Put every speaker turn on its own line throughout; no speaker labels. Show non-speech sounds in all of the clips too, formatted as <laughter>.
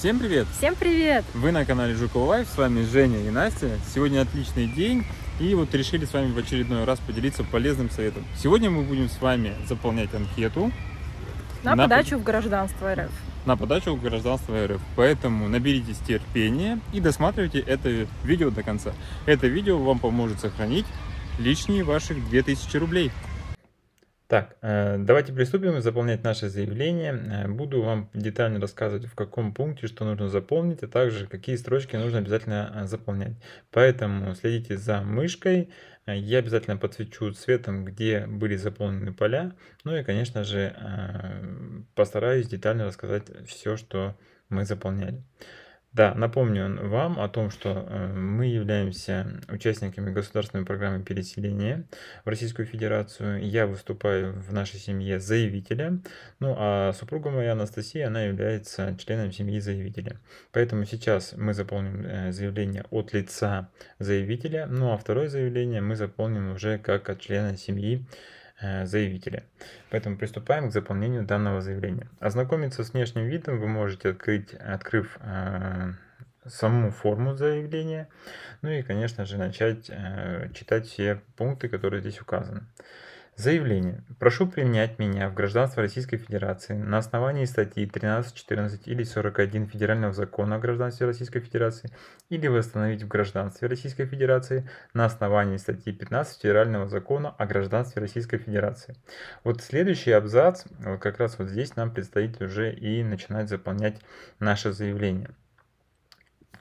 Всем привет! Всем привет! Вы на канале Жукова Лайф, с вами Женя и Настя. Сегодня отличный день, и вот решили с вами в очередной раз поделиться полезным советом. Сегодня мы будем с вами заполнять анкету на, на подачу под... в гражданство РФ. На подачу в гражданство РФ. Поэтому наберитесь терпения и досматривайте это видео до конца. Это видео вам поможет сохранить лишние ваших 2000 рублей. Так, э, давайте приступим заполнять наше заявление. Э, буду вам детально рассказывать, в каком пункте что нужно заполнить, а также какие строчки нужно обязательно э, заполнять. Поэтому следите за мышкой. Я обязательно подсвечу цветом, где были заполнены поля. Ну и, конечно же, постараюсь детально рассказать все, что мы заполняли. Да, напомню вам о том, что э, мы являемся участниками государственной программы переселения в Российскую Федерацию. Я выступаю в нашей семье заявителя, ну а супруга моя Анастасия, она является членом семьи заявителя. Поэтому сейчас мы заполним э, заявление от лица заявителя, ну а второе заявление мы заполним уже как от члена семьи э, заявителя. Поэтому приступаем к заполнению данного заявления. Ознакомиться с внешним видом вы можете, открыть, открыв э, саму форму заявления, ну и, конечно же, начать э, читать все пункты, которые здесь указаны. Заявление. Прошу применять меня в гражданство Российской Федерации на основании статьи 13, 14 или 41 Федерального закона о гражданстве Российской Федерации или восстановить в гражданстве Российской Федерации на основании статьи 15 Федерального закона о гражданстве Российской Федерации. Вот следующий абзац, вот как раз вот здесь нам предстоит уже и начинать заполнять наше заявление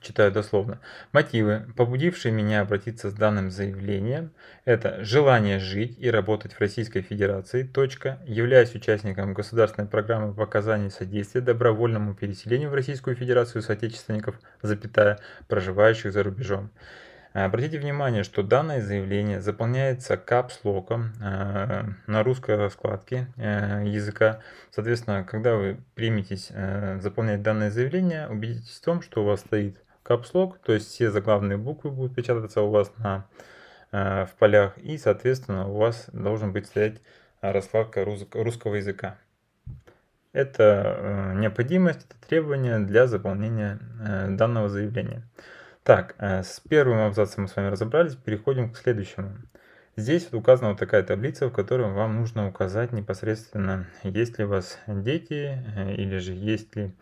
читаю дословно. Мотивы, побудившие меня обратиться с данным заявлением, это желание жить и работать в Российской Федерации, точка, являюсь участником государственной программы по оказанию содействия добровольному переселению в Российскую Федерацию соотечественников, запятая, проживающих за рубежом. А, обратите внимание, что данное заявление заполняется капслоком э, на русской раскладке э, языка. Соответственно, когда вы приметесь э, заполнять данное заявление, убедитесь в том, что у вас стоит капслог, то есть все заглавные буквы будут печататься у вас на, э, в полях, и, соответственно, у вас должен быть стоять раскладка русского языка. Это э, необходимость, это требование для заполнения э, данного заявления. Так, э, с первым абзацем мы с вами разобрались, переходим к следующему. Здесь вот указана вот такая таблица, в которой вам нужно указать непосредственно, есть ли у вас дети, или же есть ли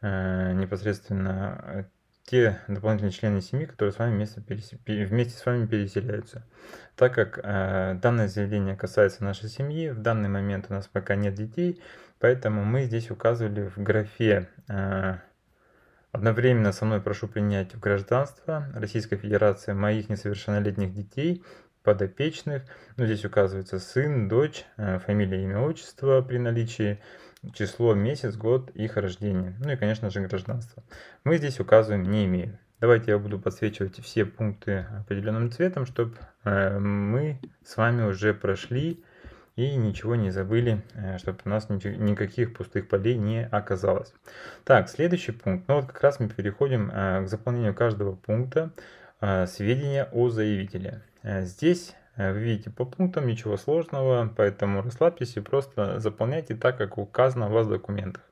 непосредственно те дополнительные члены семьи, которые с вами вместе, перес... вместе с вами переселяются. Так как э, данное заявление касается нашей семьи, в данный момент у нас пока нет детей, поэтому мы здесь указывали в графе э, «Одновременно со мной прошу принять в гражданство Российской Федерации моих несовершеннолетних детей, подопечных». Ну, здесь указывается сын, дочь, э, фамилия, имя, отчество при наличии – число, месяц, год, их рождения, ну и, конечно же, гражданство. Мы здесь указываем «не имеем. Давайте я буду подсвечивать все пункты определенным цветом, чтобы э, мы с вами уже прошли и ничего не забыли, э, чтобы у нас никаких пустых полей не оказалось. Так, следующий пункт. Ну вот как раз мы переходим э, к заполнению каждого пункта сведения о заявителе. Здесь Э, вы видите по пунктам, ничего сложного, поэтому расслабьтесь и просто заполняйте так, как указано у вас в документах.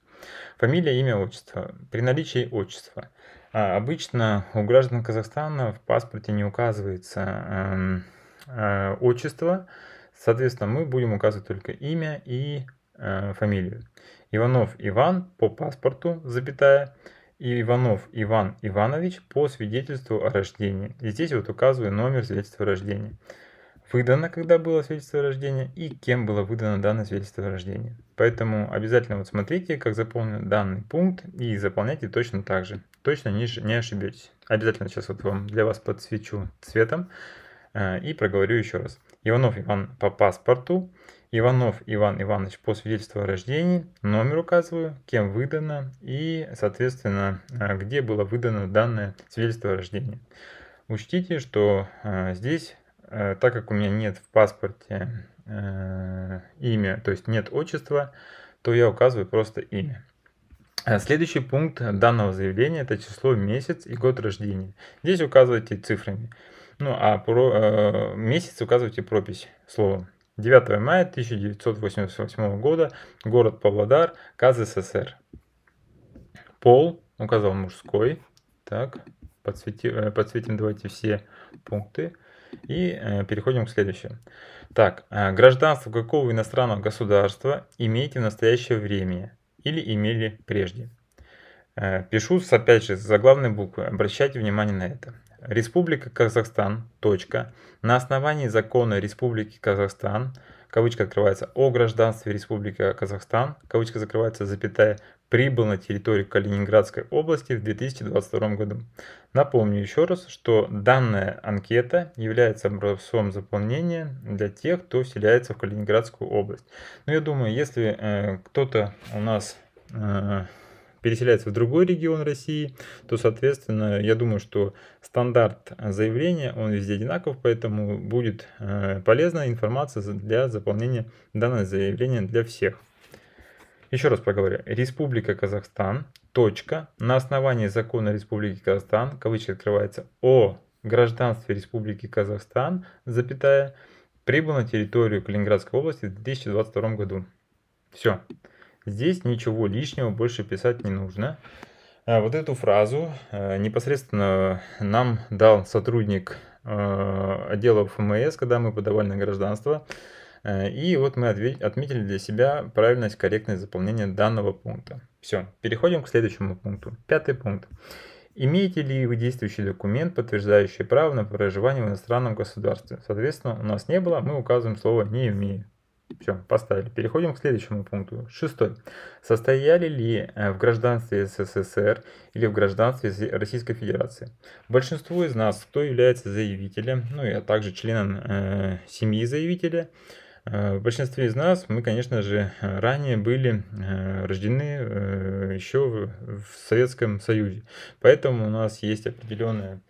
Фамилия, имя, отчество. При наличии отчества. А, обычно у граждан Казахстана в паспорте не указывается эм, э, отчество. Соответственно, мы будем указывать только имя и э, фамилию. Иванов Иван по паспорту, запятая. И Иванов Иван Иванович по свидетельству о рождении. И здесь вот указываю номер свидетельства о рождении выдано, когда было свидетельство о рождении и кем было выдано данное свидетельство о рождении. Поэтому обязательно вот смотрите, как заполнен данный пункт и заполняйте точно так же. Точно не, не ошибетесь. Обязательно сейчас вот вам для вас подсвечу цветом э, и проговорю еще раз. Иванов Иван по паспорту, Иванов Иван Иванович по свидетельству о рождении, номер указываю, кем выдано и, соответственно, э, где было выдано данное свидетельство о рождении. Учтите, что э, здесь Э, так как у меня нет в паспорте э, имя, то есть нет отчества, то я указываю просто имя. Э, следующий пункт данного заявления – это число, месяц и год рождения. Здесь указывайте цифрами. Ну, а про, э, месяц указывайте пропись словом. 9 мая 1988 года, город Павлодар, КЗССР. Пол указал мужской. Так, подсвети, э, подсветим давайте все пункты. И э, переходим к следующему. Так, э, гражданство какого иностранного государства имеете в настоящее время или имели прежде? Э, пишу, с, опять же, с заглавной буквы, обращайте внимание на это. Республика Казахстан, точка, на основании закона Республики Казахстан, кавычка открывается, о гражданстве Республика Казахстан, кавычка закрывается, запятая, прибыл на территорию Калининградской области в 2022 году. Напомню еще раз, что данная анкета является образцом заполнения для тех, кто вселяется в Калининградскую область. Но я думаю, если э, кто-то у нас э, переселяется в другой регион России, то, соответственно, я думаю, что стандарт заявления, он везде одинаков, поэтому будет э, полезна информация для заполнения данного заявления для всех. Еще раз проговорю. Республика Казахстан. Точка. На основании закона Республики Казахстан, кавычки открывается, о гражданстве Республики Казахстан, запятая, прибыл на территорию Калининградской области в 2022 году. Все. Здесь ничего лишнего больше писать не нужно. А, вот эту фразу э, непосредственно нам дал сотрудник э, отдела ФМС, когда мы подавали на гражданство. Э, и вот мы отметили для себя правильность, корректность заполнения данного пункта. Все, переходим к следующему пункту. Пятый пункт. Имеете ли вы действующий документ, подтверждающий право на проживание в иностранном государстве? Соответственно, у нас не было, мы указываем слово «не имею». Все, поставили. Переходим к следующему пункту. Шестой. Состояли ли э, в гражданстве СССР или в гражданстве Российской Федерации? Большинство из нас, кто является заявителем, ну и а также членом э, семьи заявителя, Э, в большинстве из нас мы, конечно же, ранее были э, рождены э, еще в Советском Союзе. Поэтому у нас есть определенная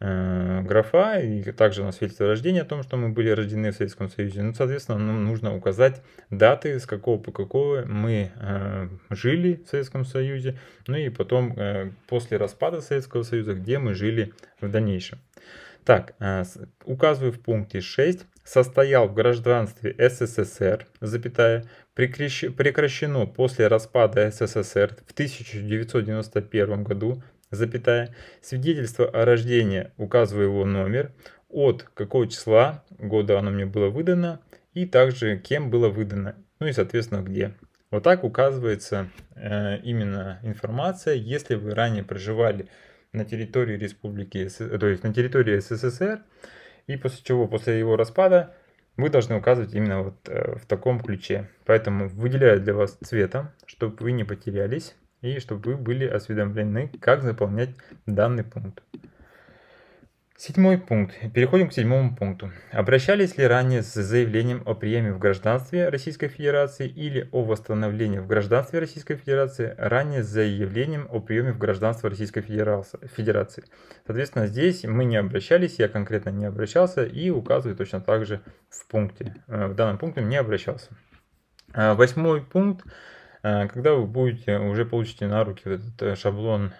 графа, и также у нас свидетельство рождения о том, что мы были рождены в Советском Союзе. Ну, соответственно, нам нужно указать даты, с какого по какого мы жили в Советском Союзе, ну и потом после распада Советского Союза, где мы жили в дальнейшем. Так, э, указываю в пункте 6. Состоял в гражданстве СССР, запятая, прекращено после распада СССР в 1991 году, запятая, свидетельство о рождении, указываю его номер, от какого числа года оно мне было выдано, и также кем было выдано, ну и соответственно где. Вот так указывается э, именно информация, если вы ранее проживали на территории республики, э, то есть на территории СССР, и после чего, после его распада, вы должны указывать именно вот э, в таком ключе. Поэтому выделяю для вас цветом, чтобы вы не потерялись и чтобы вы были осведомлены, как заполнять данный пункт. Седьмой пункт. Переходим к седьмому пункту. Обращались ли ранее с заявлением о приеме в гражданстве Российской Федерации или о восстановлении в гражданстве Российской Федерации ранее с заявлением о приеме в гражданство Российской Федерации? Соответственно, здесь мы не обращались, я конкретно не обращался и указываю точно так же в пункте. Э, в данном пункте не обращался. А восьмой пункт. Э, когда вы будете, уже получите на руки этот э, шаблон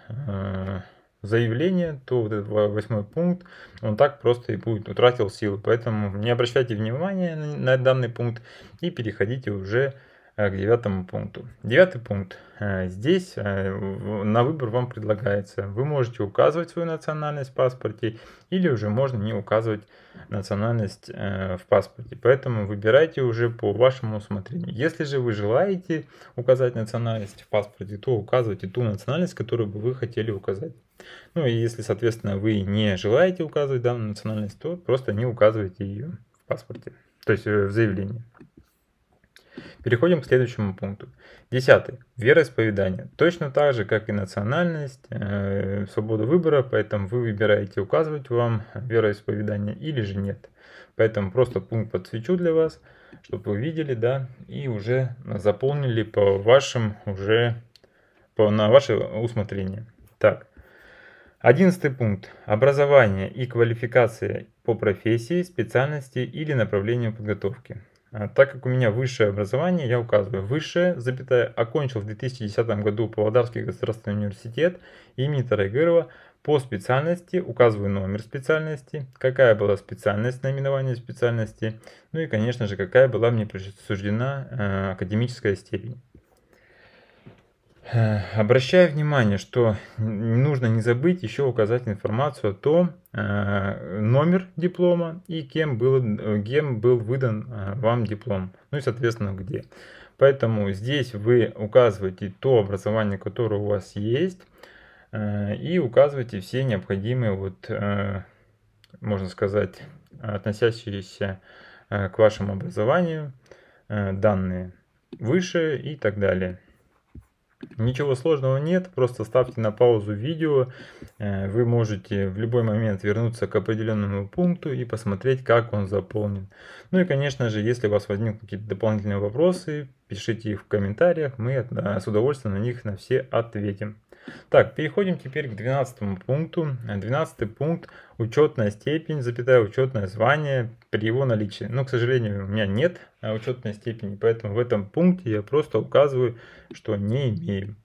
заявление, то вот этот восьмой пункт, он так просто и будет, утратил силу, Поэтому не обращайте внимания на данный пункт и переходите уже э, к девятому пункту. Девятый пункт. Э, здесь э, на выбор вам предлагается. Вы можете указывать свою национальность в паспорте или уже можно не указывать национальность в паспорте. Поэтому выбирайте уже по вашему усмотрению. Если же вы желаете указать национальность в паспорте, то указывайте ту национальность, которую бы вы хотели указать. Ну и если, соответственно, вы не желаете указывать данную национальность, то просто не указывайте ее в паспорте, то есть э, в заявлении. Переходим к следующему пункту. Десятый. Вероисповедание. Точно так же, как и национальность, э, свобода выбора, поэтому вы выбираете, указывать вам вероисповедание или же нет. Поэтому просто пункт подсвечу для вас, чтобы вы видели, да, и уже заполнили по вашим уже, по, на ваше усмотрение. Так, Одиннадцатый пункт. Образование и квалификация по профессии, специальности или направлению подготовки. А, так как у меня высшее образование, я указываю высшее, запятая, окончил в 2010 году Павлодарский государственный университет имени Тарагырова по специальности, указываю номер специальности, какая была специальность, наименование специальности, ну и, конечно же, какая была мне присуждена э, академическая степень. Э, обращаю внимание, что нужно не забыть еще указать информацию о том, э, номер диплома и кем был, э, кем был выдан вам диплом, ну и соответственно где. Поэтому здесь вы указываете то образование, которое у вас есть, и указываете все необходимые, вот, можно сказать, относящиеся к вашему образованию данные выше и так далее. Ничего сложного нет, просто ставьте на паузу видео. Э, вы можете в любой момент вернуться к определенному пункту и посмотреть, как он заполнен. Ну и, конечно же, если у вас возникнут какие-то дополнительные вопросы, пишите их в комментариях, мы э, с удовольствием на них на все ответим. Так, переходим теперь к 12 пункту. 12 э, пункт учетная степень, запятая, учетное звание при его наличии. Но, к сожалению, у меня нет а, учетной степени, поэтому в этом пункте я просто указываю, что не имею.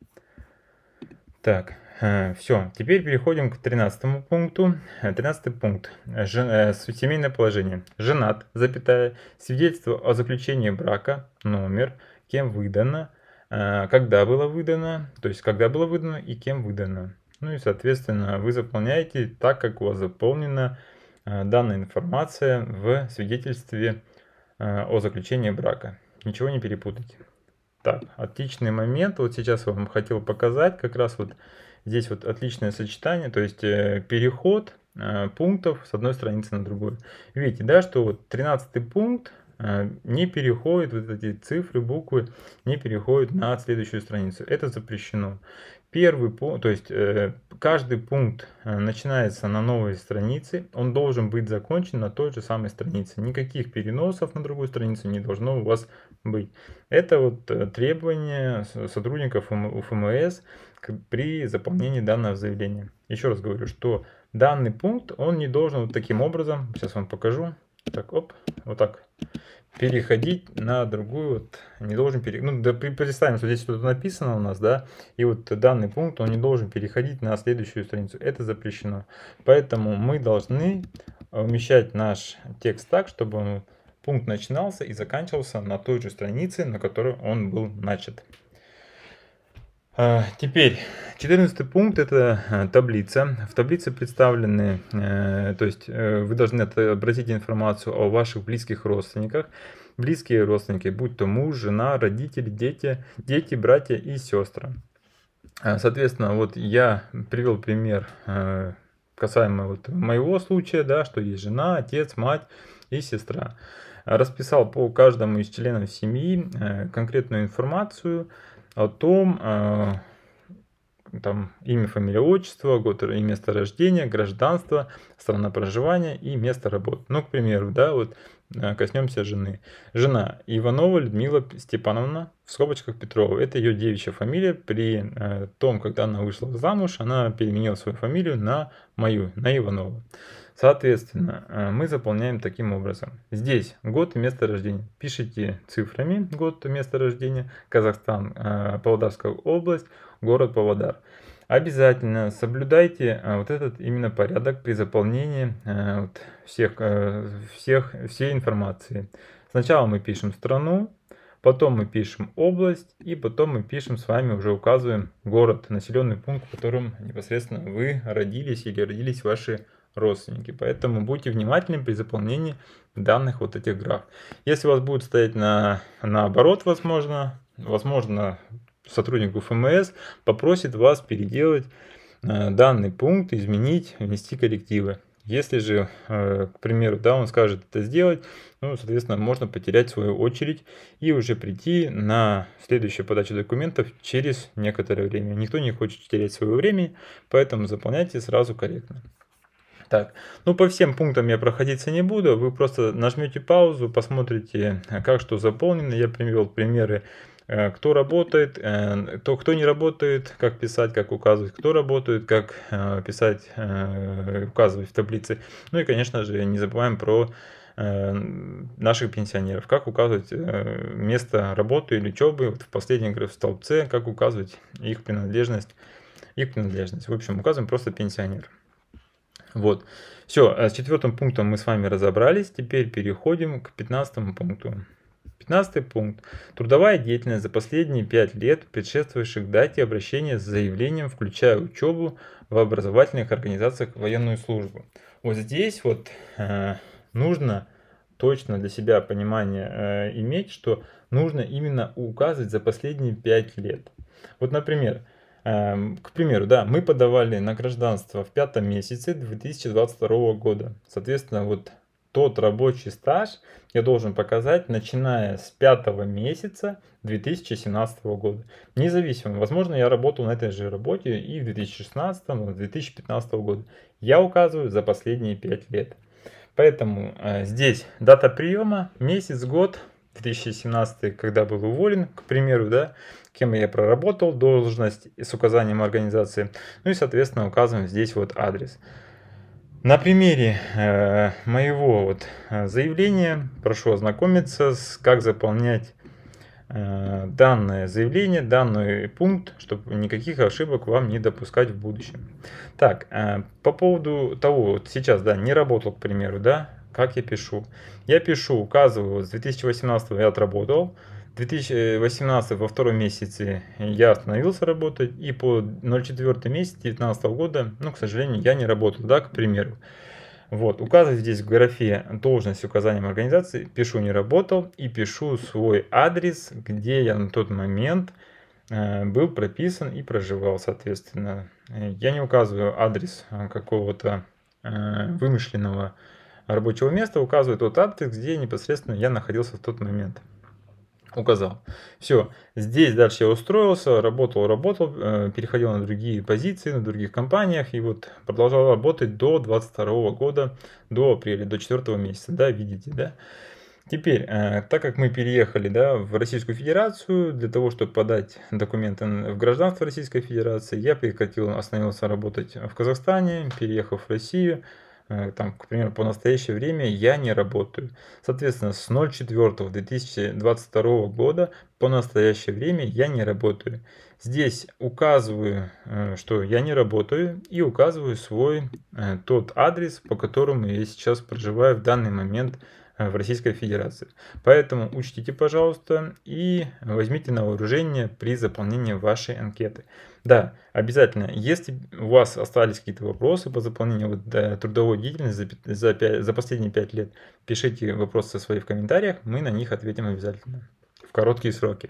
Так, э, все, теперь переходим к 13 пункту. 13 э, пункт. Жен, э, семейное положение. Женат, запятая, свидетельство о заключении брака, номер, кем выдано, когда было выдано, то есть когда было выдано и кем выдано. Ну и, соответственно, вы заполняете так, как у вас заполнена э, данная информация в свидетельстве э, о заключении брака. Ничего не перепутайте. Так, отличный момент. Вот сейчас вам хотел показать как раз вот здесь вот отличное сочетание, то есть э, переход пунктов с одной страницы на другую. Видите, да, что вот 13 пункт не переходит, вот эти цифры, буквы не переходят на следующую страницу. Это запрещено. Первый пункт, то есть э, каждый пункт э, начинается на новой странице, он должен быть закончен на той же самой странице. Никаких переносов на другую страницу не должно у вас быть. Это вот э, требование сотрудников УФМС при заполнении данного заявления. Еще раз говорю, что данный пункт, он не должен вот таким образом, сейчас вам покажу, так, оп, вот так, переходить на другую, вот, не должен переходить, ну, да, представим, что здесь что-то написано у нас, да, и вот данный пункт, он не должен переходить на следующую страницу, это запрещено, поэтому мы должны умещать э, наш текст так, чтобы пункт начинался и заканчивался на той же странице, на которой он был начат. А, теперь, 14 пункт – это а, таблица. В таблице представлены, а, то есть э, вы должны отобразить информацию о ваших близких родственниках. Близкие родственники, будь то муж, жена, родители, дети, дети, братья и сестры. Соответственно, вот я привел пример касаемо вот моего случая, да, что есть жена, отец, мать и сестра. Расписал по каждому из членов семьи конкретную информацию, о том, э, там имя, фамилия, отчество, год и место рождения, гражданство, страна проживания и место работы. Ну, к примеру, да, вот э, коснемся жены. Жена Иванова Людмила Степановна, в скобочках Петрова. Это ее девичья фамилия. При э, том, когда она вышла замуж, она переменила свою фамилию на мою, на Иванова. Соответственно, э, мы заполняем таким образом. Здесь год и место рождения. Пишите цифрами год и место рождения, Казахстан, э, Павлодарская область, город Павлодар. Обязательно соблюдайте э, вот этот именно порядок при заполнении всех, всех, всей информации. Сначала мы пишем страну, потом мы пишем область, и потом мы пишем с вами, уже указываем город, населенный пункт, в котором непосредственно вы родились или родились ваши родители родственники. Поэтому будьте внимательны при заполнении данных вот этих граф. Если у вас будет стоять на, наоборот, возможно, возможно, сотрудник ФМС попросит вас переделать э, данный пункт, изменить, внести коррективы. Если же, э, к примеру, да, он скажет это сделать, ну, соответственно, можно потерять свою очередь и уже прийти на следующую подачу документов через некоторое время. Никто не хочет терять свое время, поэтому заполняйте сразу корректно. Так, ну по всем пунктам я проходиться не буду, вы просто нажмете паузу, посмотрите, э, как что заполнено. Я привел примеры, э, кто работает, э, то, кто не работает, как писать, как указывать, кто работает, как писать, указывать в таблице. Ну и, конечно же, не забываем про наших пенсионеров, как указывать место работы или учебы вот в последнем в столбце, как указывать их принадлежность, их принадлежность. В общем, указываем просто пенсионер. Вот. Все, а с четвертым пунктом мы с вами разобрались. Теперь переходим к пятнадцатому пункту. Пятнадцатый пункт. Трудовая деятельность за последние пять лет, предшествующих дате обращения с заявлением, включая учебу в образовательных организациях военную службу. Вот здесь вот э, нужно точно для себя понимание э, иметь, что нужно именно указывать за последние пять лет. Вот, например, Эм, к примеру, да, мы подавали на гражданство в пятом месяце 2022 года. Соответственно, вот тот рабочий стаж я должен показать, начиная с пятого месяца 2017 года. Независимо, возможно, я работал на этой же работе и в 2016, и в 2015 году. Я указываю за последние пять лет. Поэтому э, здесь дата приема, месяц, год, 2017, когда был уволен, к примеру, да, кем я проработал, должность с указанием организации. Ну и, соответственно, указываем здесь вот адрес. На примере э, моего вот э, заявления прошу ознакомиться с как заполнять э, данное заявление, данный пункт, чтобы никаких ошибок вам не допускать в будущем. Так, э, по поводу того, вот сейчас, да, не работал, к примеру, да, как я пишу. Я пишу, указываю, вот с 2018 я отработал, 2018 во втором месяце я остановился работать, и по 04 месяц 2019 года, ну, к сожалению, я не работал, да, к примеру. Вот, указывать здесь в графе должность с указанием организации, пишу не работал и пишу свой адрес, где я на тот момент э, был прописан и проживал, соответственно. Я не указываю адрес э, какого-то э, вымышленного рабочего места, указываю тот адрес, где непосредственно я находился в тот момент указал. Все, здесь дальше я устроился, работал, работал, э, переходил на другие позиции, на других компаниях, и вот продолжал работать до 22 года, до апреля, до 4 месяца, да, видите, да. Теперь, э, так как мы переехали да, в Российскую Федерацию, для того, чтобы подать документы в гражданство Российской Федерации, я прекратил, остановился работать в Казахстане, переехал в Россию, Э, там, к примеру, по настоящее время я не работаю. Соответственно, с 04.2022 года по настоящее время я не работаю. Здесь указываю, э, что я не работаю и указываю свой э, тот адрес, по которому я сейчас проживаю в данный момент Э, в Российской Федерации. Поэтому учтите, пожалуйста, и возьмите на вооружение при заполнении вашей анкеты. Да, обязательно, если у вас остались какие-то вопросы по заполнению вот, да, трудовой деятельности за, за, 5, за последние 5 лет, пишите вопросы свои в комментариях, мы на них ответим обязательно в короткие сроки.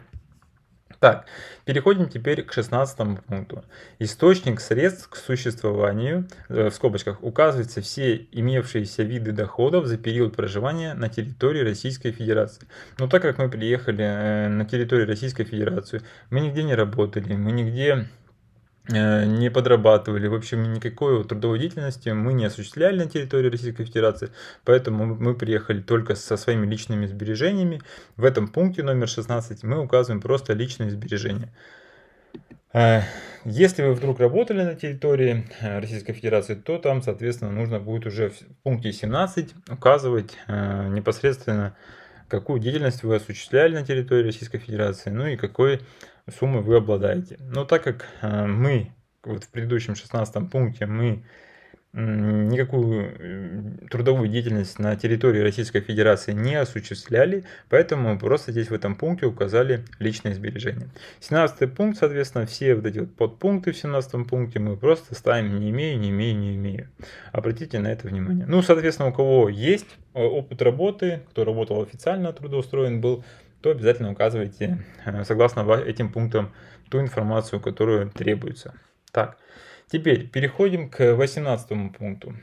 Так, переходим теперь к 16 пункту. Источник средств к существованию, э, в скобочках, указываются все имевшиеся виды доходов за период проживания на территории Российской Федерации. Но так как мы приехали э, на территорию Российской Федерации, мы нигде не работали, мы нигде Э, не подрабатывали, в общем, никакой трудовой деятельности мы не осуществляли на территории Российской Федерации, поэтому мы приехали только со своими личными сбережениями. В этом пункте номер 16 мы указываем просто личные сбережения. Э, если вы вдруг работали на территории э, Российской Федерации, то там, соответственно, нужно будет уже в пункте 17 указывать непосредственно, какую деятельность вы осуществляли на территории Российской Федерации, ну и какой суммы вы обладаете. Но так как э, мы, вот в предыдущем 16 пункте, мы никакую э, трудовую деятельность на территории Российской Федерации не осуществляли, поэтому просто здесь в этом пункте указали личные сбережения. 17 пункт, соответственно, все вот эти вот подпункты в 17 пункте мы просто ставим не имею, не имею, не имею. Обратите на это внимание. Ну, соответственно, у кого есть э, опыт работы, кто работал официально, трудоустроен был, то обязательно указывайте, э, согласно этим пунктам, ту информацию, которую требуется. Так, теперь переходим к 18 пункту.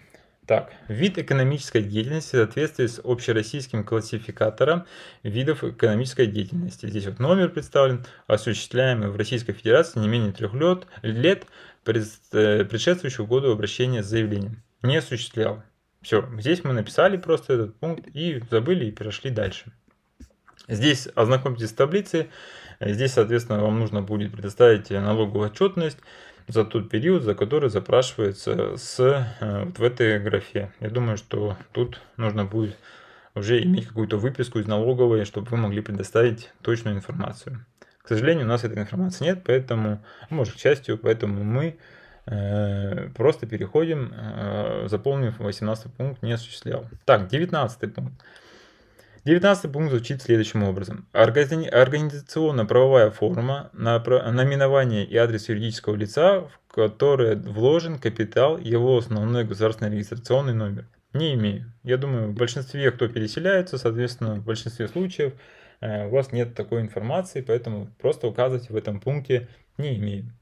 Так, вид экономической деятельности в соответствии с общероссийским классификатором видов экономической деятельности. Здесь вот номер представлен, осуществляемый в Российской Федерации не менее трех лет, лет э, предшествующего году обращения с заявлением. Не осуществлял. Все, здесь мы написали просто этот пункт и забыли и перешли дальше. Здесь ознакомьтесь с таблицей. Здесь, соответственно, вам нужно будет предоставить налоговую отчетность за тот период, за который запрашивается с, э, вот в этой графе. Я думаю, что тут нужно будет уже иметь какую-то выписку из налоговой, чтобы вы могли предоставить точную информацию. К сожалению, у нас этой информации нет, поэтому, ну, может, к счастью, поэтому мы э, просто переходим, э, заполнив 18 пункт не осуществлял. Так, 19 пункт. 19 пункт звучит следующим образом. Организационно-правовая форма, наименование и адрес юридического лица, в которое вложен капитал, его основной государственный регистрационный номер. Не имею. Я думаю, в большинстве, кто переселяется, соответственно, в большинстве случаев э, у вас нет такой информации, поэтому просто указывать в этом пункте «не имеем.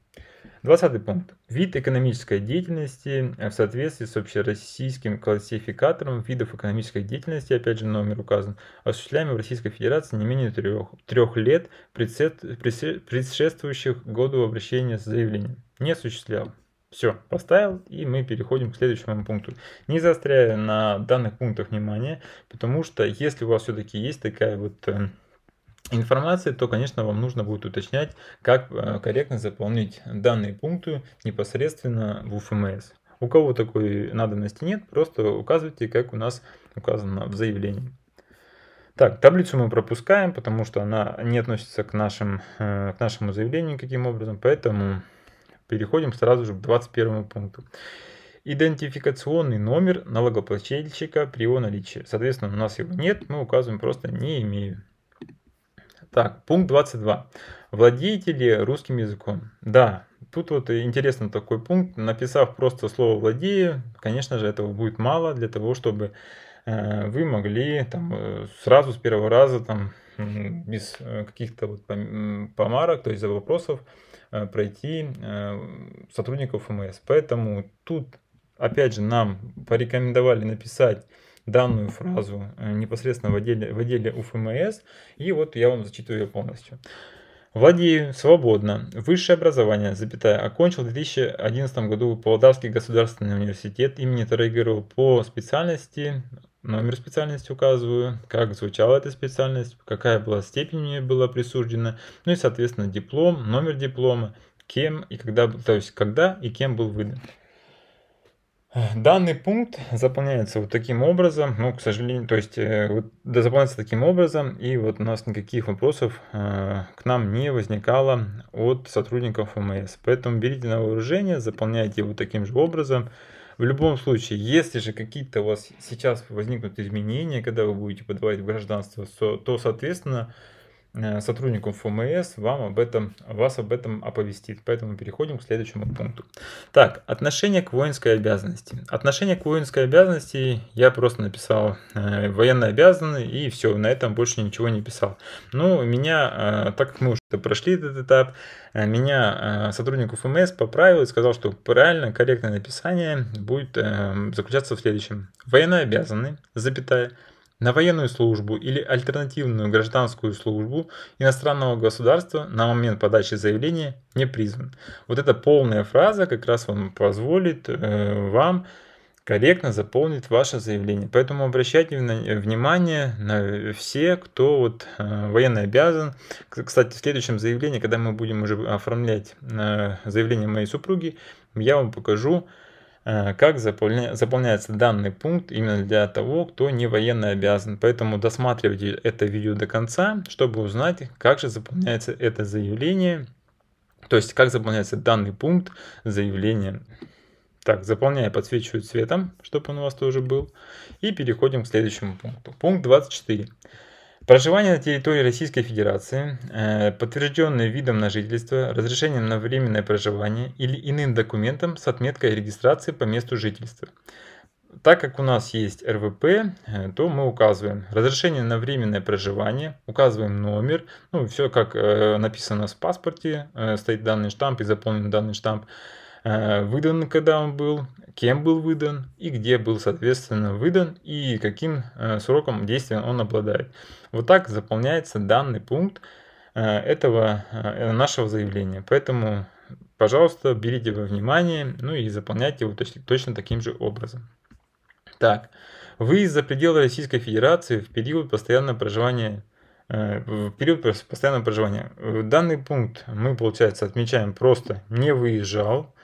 20 пункт. Вид экономической деятельности э, в соответствии с общероссийским классификатором видов экономической деятельности, опять же номер указан, осуществляемый в Российской Федерации не менее трех, трех лет предшествующих году обращения с заявлением. Не осуществлял. Все, поставил, и мы переходим к следующему пункту. Не заостряя на данных пунктах внимания, потому что если у вас все-таки есть такая вот э, информации, то, конечно, вам нужно будет уточнять, как э, корректно заполнить данные пункты непосредственно в УФМС. У кого такой надобности нет, просто указывайте, как у нас указано в заявлении. Так, таблицу мы пропускаем, потому что она не относится к, нашим, э, к нашему заявлению каким образом, поэтому переходим сразу же к 21 пункту идентификационный номер налогоплательщика при его наличии. Соответственно, у нас его нет, мы указываем просто «не имею». Так, пункт 22. Владеете ли русским языком? Да, тут вот интересный такой пункт. Написав просто слово «владею», конечно же, этого будет мало для того, чтобы э, вы могли там, э, сразу с первого раза там, без э, каких-то вот помарок, то есть за вопросов, пройти сотрудников МС. Поэтому тут, опять же, нам порекомендовали написать данную фразу э, непосредственно в отделе, в отделе УФМС. Эм и вот я вам зачитываю ее полностью. Владею, свободно, высшее образование, запятая, окончил в 2011 году Полтавский государственный университет имени Тарагирова по специальности, номер специальности указываю, как звучала эта специальность, какая была степень мне была присуждена, ну и, соответственно, диплом, номер диплома, кем и когда, то есть когда и кем был выдан. Данный пункт заполняется вот таким образом, ну, к сожалению, то есть э, вот, да, заполняется таким образом, и вот у нас никаких вопросов э, к нам не возникало от сотрудников ФМС. Поэтому берите на вооружение, заполняйте его таким же образом. В любом случае, если же какие-то у вас сейчас возникнут изменения, когда вы будете подавать в гражданство, то, соответственно, Э, сотрудников ФМС вам об этом, вас об этом оповестит. Поэтому переходим к следующему пункту. Так, отношение к воинской обязанности. Отношение к воинской обязанности я просто написал э, военно обязаны и все, на этом больше ничего не писал. Ну, меня, э, так как мы уже прошли этот этап, э, меня э, сотрудник ФМС поправил и сказал, что правильно, корректное написание будет э, заключаться в следующем. Военно обязаны, запятая, на военную службу или альтернативную гражданскую службу иностранного государства на момент подачи заявления не призван. Вот эта полная фраза как раз вам позволит э, вам корректно заполнить ваше заявление. Поэтому обращайте внимание на все, кто вот, э, военно обязан. Кстати, в следующем заявлении, когда мы будем уже оформлять э, заявление моей супруги, я вам покажу, Э, как заполняется данный пункт именно для того, кто не военно обязан. Поэтому досматривайте это видео до конца, чтобы узнать, как же заполняется это заявление, то есть как заполняется данный пункт заявления. Так, заполняя, подсвечиваю цветом, чтобы он у вас тоже был. И переходим к следующему пункту. Пункт 24. Проживание на территории Российской Федерации, э, подтвержденное видом на жительство, разрешением на временное проживание или иным документом с отметкой регистрации по месту жительства. Так как у нас есть РВП, э, то мы указываем разрешение на временное проживание, указываем номер, ну все как э, написано в паспорте, стоит данный штамп и заполнен данный штамп. Э, выдан, когда он был, кем был выдан и где был, соответственно, выдан и каким э, сроком действия он обладает. Вот так заполняется данный пункт э, этого нашего заявления. Поэтому, пожалуйста, берите во внимание, ну и заполняйте его точно, точно таким же образом. Так, выезд за пределы Российской Федерации в период постоянного проживания в период постоянного проживания. Данный пункт мы, получается, отмечаем просто не выезжал,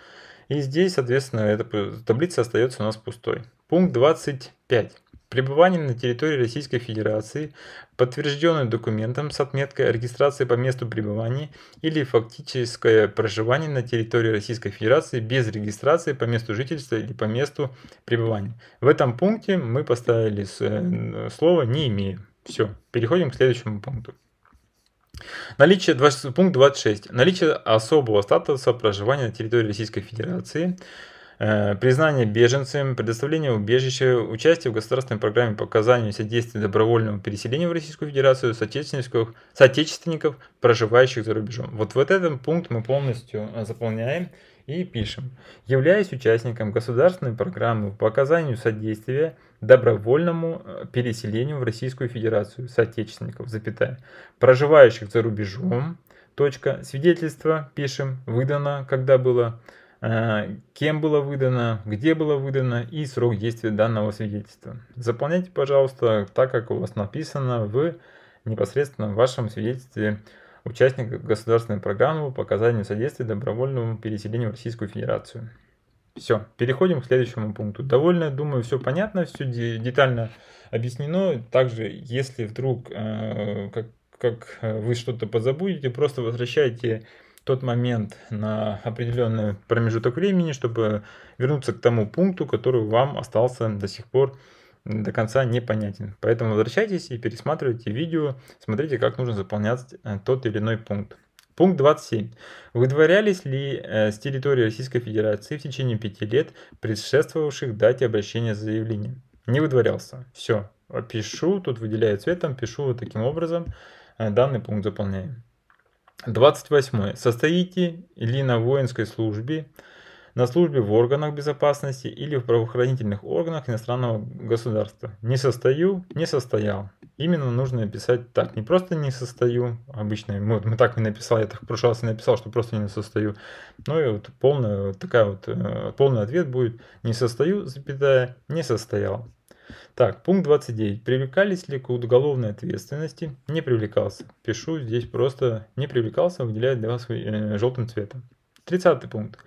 и здесь, соответственно, эта таблица остается у нас пустой. Пункт 25. Пребывание на территории Российской Федерации, подтвержденное документом с отметкой регистрации по месту пребывания или фактическое проживание на территории Российской Федерации без регистрации по месту жительства или по месту пребывания. В этом пункте мы поставили э, слово «не имею». Все, переходим к следующему пункту. Наличие, 20, пункт 26. Наличие особого статуса проживания на территории Российской Федерации, э, признание беженцем, предоставление убежища, участие в государственной программе по оказанию содействия добровольному переселению в Российскую Федерацию соотечественников, соотечественников, проживающих за рубежом. Вот в этом пункт мы полностью э, заполняем и пишем. Являясь участником государственной программы по оказанию содействия добровольному э, переселению в Российскую Федерацию соотечественников, запятая, проживающих за рубежом, точка, свидетельство, пишем, выдано, когда было, э, кем было выдано, где было выдано и срок действия данного свидетельства. Заполняйте, пожалуйста, так, как у вас написано в непосредственно в вашем свидетельстве участника государственной программы по оказанию содействия добровольному переселению в Российскую Федерацию. Все, переходим к следующему пункту. Довольно, думаю, все понятно, все детально объяснено. Также, если вдруг э, как, как э, вы что-то позабудете, просто возвращайте тот момент на определенный промежуток времени, чтобы вернуться к тому пункту, который вам остался до сих пор до конца непонятен. Поэтому возвращайтесь и пересматривайте видео, смотрите, как нужно заполнять э, тот или иной пункт. Пункт 27. Выдворялись ли э, с территории Российской Федерации в течение пяти лет, предшествовавших дате обращения заявления? Не выдворялся. Все. А пишу, тут выделяю цветом, пишу вот таким образом. Э, данный пункт заполняем. 28. Состоите ли на воинской службе на службе в органах безопасности или в правоохранительных органах иностранного государства. Не состою, не состоял. Именно нужно писать так. Не просто не состою, обычно мы, мы так не написал, я так в прошлый раз и написал, что просто не состою. Но ну и вот полная, вот такая вот, э, полный ответ будет не состою, запятая, не состоял. Так, пункт 29. Привлекались ли к уголовной ответственности? Не привлекался. Пишу здесь просто не привлекался, выделяю для вас э, желтым цветом. Тридцатый пункт.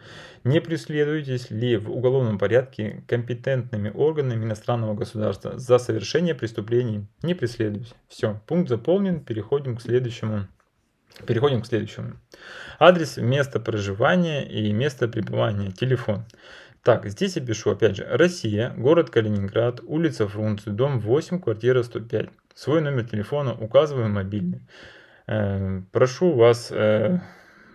Не преследуетесь ли в уголовном порядке компетентными органами иностранного государства за совершение преступлений? Не преследуйте. Все, пункт заполнен, переходим к следующему. Переходим к следующему. Адрес, место проживания и место пребывания, телефон. Так, здесь я пишу, опять же, Россия, город Калининград, улица Фрунзе, дом 8, квартира 105. Свой номер телефона указываю мобильный. Э, прошу вас э,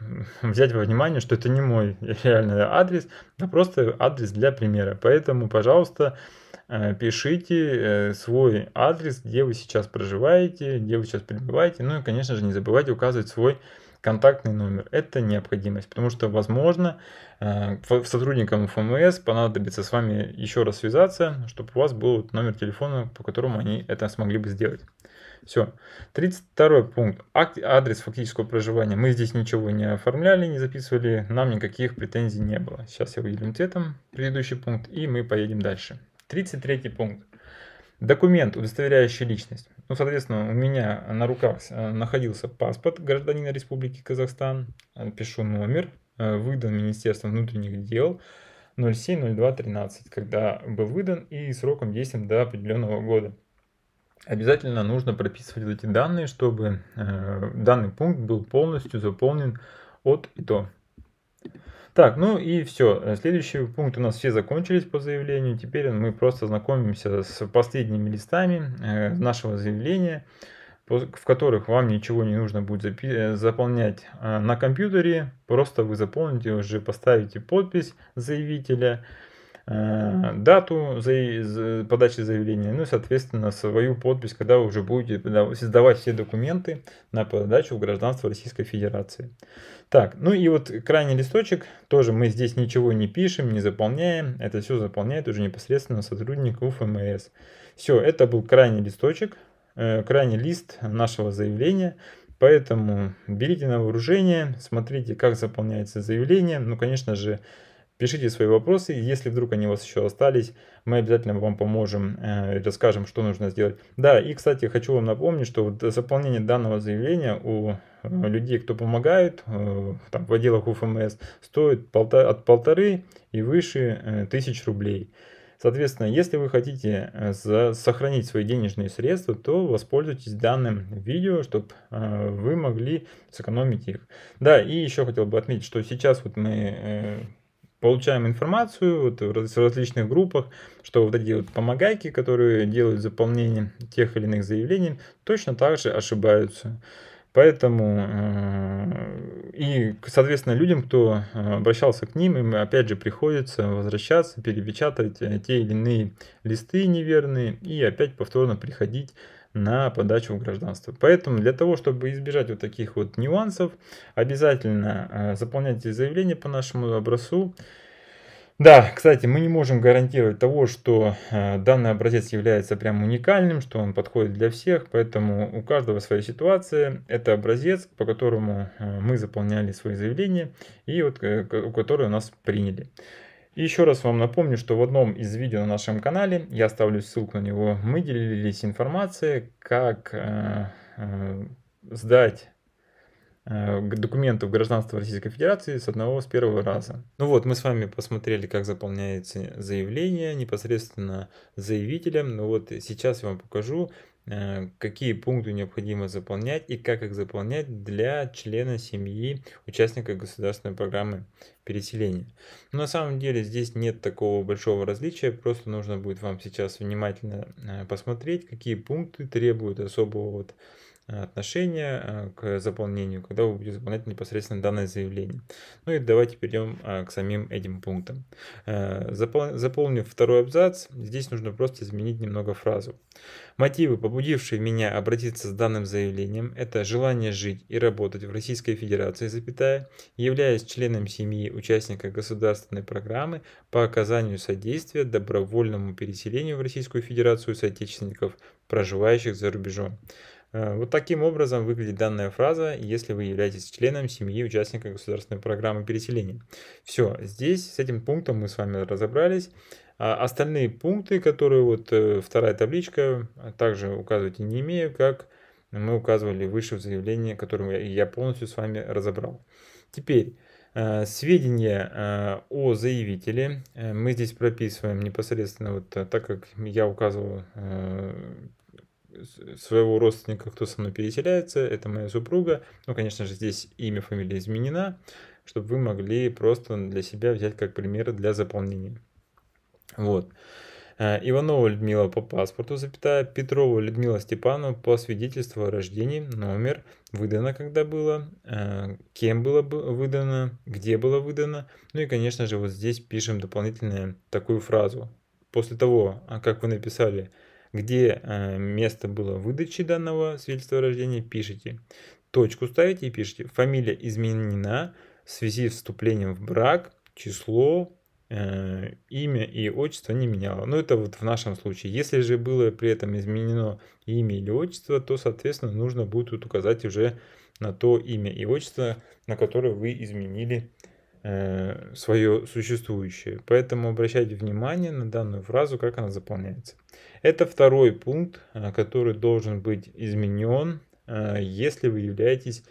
<laughs> взять во внимание, что это не мой <laughs> реальный адрес, а просто адрес для примера. Поэтому, пожалуйста, э, пишите э, свой адрес, где вы сейчас проживаете, где вы сейчас пребываете. Ну и, конечно же, не забывайте указывать свой контактный номер. Это необходимость, потому что, возможно, э, сотрудникам ФМС понадобится с вами еще раз связаться, чтобы у вас был номер телефона, по которому они это смогли бы сделать. Все. 32 пункт. Адрес фактического проживания. Мы здесь ничего не оформляли, не записывали. Нам никаких претензий не было. Сейчас я выделим цветом предыдущий пункт и мы поедем дальше. 33 пункт. Документ, удостоверяющий личность. Ну, соответственно, у меня на руках э, находился паспорт гражданина Республики Казахстан. Э, пишу номер, э, выдан Министерством внутренних дел 070213, когда был выдан и сроком действия до определенного года обязательно нужно прописывать эти данные, чтобы э, данный пункт был полностью заполнен от и до. Так, ну и все. Следующий пункт у нас все закончились по заявлению. Теперь мы просто знакомимся с последними листами э, нашего заявления, в которых вам ничего не нужно будет э, заполнять а, на компьютере. Просто вы заполните уже, поставите подпись заявителя, Э, дату подачи заявления, ну соответственно, свою подпись, когда вы уже будете создавать все документы на подачу в гражданство Российской Федерации. Так, ну и вот крайний листочек, тоже мы здесь ничего не пишем, не заполняем, это все заполняет уже непосредственно сотрудник УФМС. Все, это был крайний листочек, э, крайний лист нашего заявления, поэтому берите на вооружение, смотрите, как заполняется заявление, ну, конечно же, Пишите свои вопросы, если вдруг они у вас еще остались, мы обязательно вам поможем, э, расскажем, что нужно сделать. Да, и, кстати, хочу вам напомнить, что заполнение данного заявления у э, людей, кто помогает э, там, в отделах УФМС, стоит полта от полторы и выше э, тысяч рублей. Соответственно, если вы хотите э, сохранить свои денежные средства, то воспользуйтесь данным видео, чтобы э, вы могли сэкономить их. Да, и еще хотел бы отметить, что сейчас вот мы получаем информацию вот, в различных группах, что вот эти вот помогайки, которые делают заполнение тех или иных заявлений, точно так же ошибаются. Поэтому э, и, соответственно, людям, кто э, обращался к ним, им опять же приходится возвращаться, перепечатывать э, те или иные листы неверные и опять повторно приходить на подачу гражданства. Поэтому для того, чтобы избежать вот таких вот нюансов, обязательно э, заполняйте заявление по нашему образцу. Да, кстати, мы не можем гарантировать того, что э, данный образец является прям уникальным, что он подходит для всех, поэтому у каждого своя ситуация. Это образец, по которому э, мы заполняли свои заявления и вот, у которого нас приняли еще раз вам напомню, что в одном из видео на нашем канале, я оставлю ссылку на него, мы делились информацией, как э, э, сдать э, документов гражданства Российской Федерации с одного с первого раза. Ну вот, мы с вами посмотрели, как заполняется заявление непосредственно заявителем. Ну вот сейчас я вам покажу, Э, какие пункты необходимо заполнять и как их заполнять для члена семьи участника государственной программы переселения. Но на самом деле здесь нет такого большого различия, просто нужно будет вам сейчас внимательно э, посмотреть, какие пункты требуют особого вот а, отношение а, к заполнению, когда вы будете заполнять непосредственно данное заявление. Ну и давайте перейдем а, к самим этим пунктам. Э, запол... Заполнив второй абзац, здесь нужно просто изменить немного фразу. Мотивы, побудившие меня обратиться с данным заявлением, это желание жить и работать в Российской Федерации, запятая, являясь членом семьи участника государственной программы по оказанию содействия добровольному переселению в Российскую Федерацию соотечественников, проживающих за рубежом. Э, вот таким образом выглядит данная фраза, если вы являетесь членом семьи участника государственной программы переселения. Все, здесь с этим пунктом мы с вами разобрались. А остальные пункты, которые вот э, вторая табличка, а также указывать не имею, как мы указывали выше в заявлении, которое я полностью с вами разобрал. Теперь, э, сведения о заявителе мы здесь прописываем непосредственно вот так как я указывал своего родственника, кто со мной переселяется, это моя супруга. Ну, конечно же, здесь имя, фамилия изменена, чтобы вы могли просто для себя взять как пример для заполнения. Вот. Э, Иванова Людмила по паспорту, запятая, Петрова Людмила Степановна по свидетельству о рождении, номер, выдано когда было, э, кем было выдано, где было выдано. Ну и, конечно же, вот здесь пишем дополнительную такую фразу. После того, а, как вы написали где э, место было выдачи данного свидетельства о рождении, пишите. Точку ставите и пишите. Фамилия изменена в связи с вступлением в брак, число, э, имя и отчество не меняло. Но это вот в нашем случае. Если же было при этом изменено имя или отчество, то, соответственно, нужно будет указать уже на то имя и отчество, на которое вы изменили Э, свое существующее. Поэтому обращайте внимание на данную фразу, как она заполняется. Это второй пункт, э, который должен быть изменен, э, если вы являетесь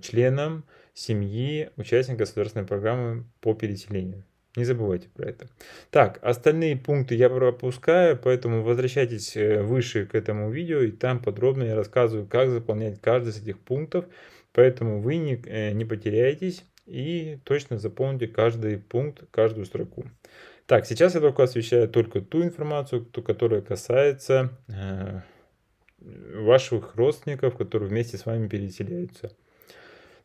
членом семьи участника государственной программы по переселению. Не забывайте про это. Так, остальные пункты я пропускаю, поэтому возвращайтесь выше к этому видео, и там подробно я рассказываю, как заполнять каждый из этих пунктов. Поэтому вы не, не потеряетесь и точно запомните каждый пункт, каждую строку. Так, сейчас я только освещаю только ту информацию, которая касается э, ваших родственников, которые вместе с вами переселяются.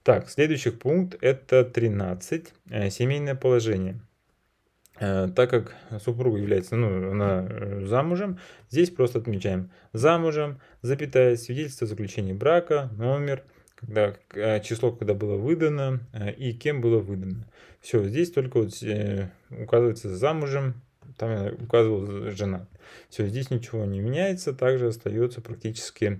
Так, следующий пункт это 13, э, семейное положение. Э, так как супруга является, ну, она э, замужем, здесь просто отмечаем замужем, запятая, свидетельство заключения брака, номер, когда, э, число, когда было выдано э, и кем было выдано. Все, здесь только вот э, указывается замужем, там я указывал женат. Все, здесь ничего не меняется, также остается практически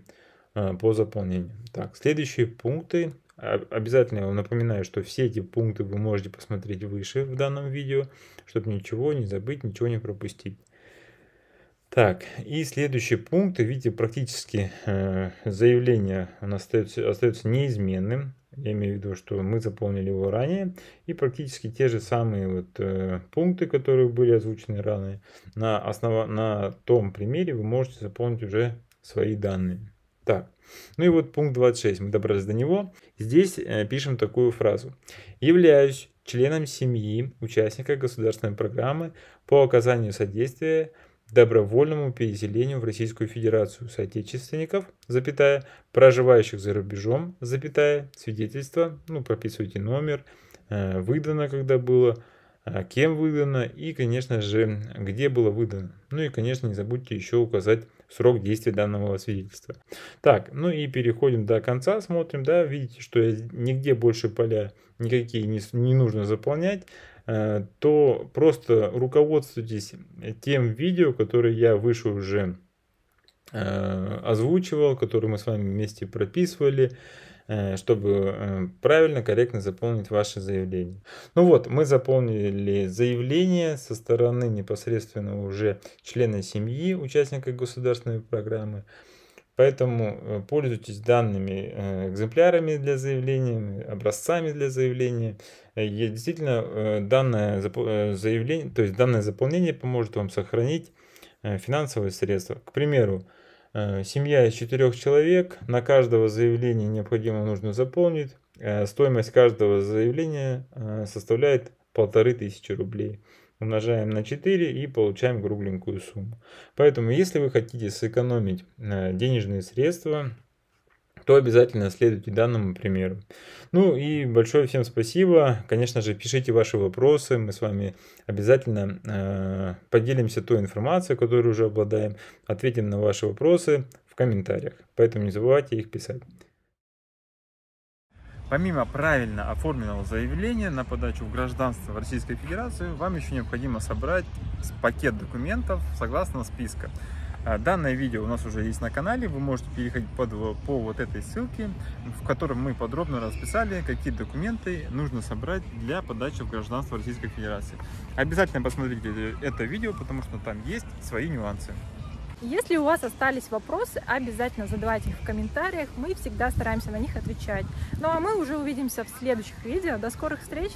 по заполнению. Так, следующие пункты. Обязательно я вам напоминаю, что все эти пункты вы можете посмотреть выше в данном видео, чтобы ничего не забыть, ничего не пропустить. Так, и следующий пункт, видите, практически э, заявление у нас остается, остается неизменным. Я имею в виду, что мы заполнили его ранее. И практически те же самые вот, э, пункты, которые были озвучены ранее, на, основа, на том примере вы можете заполнить уже свои данные. Так, ну и вот пункт 26, мы добрались до него. Здесь э, пишем такую фразу. «Являюсь членом семьи участника государственной программы по оказанию содействия добровольному переселению в Российскую Федерацию соотечественников, запятая, проживающих за рубежом, запятая, свидетельство, ну, прописывайте номер, э, выдано, когда было, э, кем выдано и, конечно же, где было выдано. Ну и, конечно, не забудьте еще указать срок действия данного свидетельства. Так, ну и переходим до конца, смотрим, да, видите, что я нигде больше поля никакие не, не нужно заполнять. Э, то просто руководствуйтесь тем видео, которое я выше уже э, озвучивал, который мы с вами вместе прописывали, э, чтобы правильно, корректно заполнить ваше заявление. Ну вот, мы заполнили заявление со стороны непосредственно уже члена семьи, участника государственной программы. Поэтому э, пользуйтесь данными э, экземплярами для заявления, образцами для заявления. Э, и действительно, данное заявление, то есть данное заполнение поможет вам сохранить финансовые средства. К примеру, семья из четырех человек, на каждого заявление необходимо нужно заполнить. Стоимость каждого заявления составляет полторы тысячи рублей умножаем на 4 и получаем кругленькую сумму. Поэтому, если вы хотите сэкономить э, денежные средства, то обязательно следуйте данному примеру. Ну и большое всем спасибо. Конечно же, пишите ваши вопросы. Мы с вами обязательно э, поделимся той информацией, которую уже обладаем. Ответим на ваши вопросы в комментариях. Поэтому не забывайте их писать. Помимо правильно оформленного заявления на подачу в гражданство в Российской Федерации, вам еще необходимо собрать пакет документов согласно списка. А, данное видео у нас уже есть на канале, вы можете переходить под, по вот этой ссылке, в котором мы подробно расписали, какие документы нужно собрать для подачи в гражданство Российской Федерации. Обязательно посмотрите это видео, потому что там есть свои нюансы. Если у вас остались вопросы, обязательно задавайте их в комментариях, мы всегда стараемся на них отвечать. Ну а мы уже увидимся в следующих видео, до скорых встреч!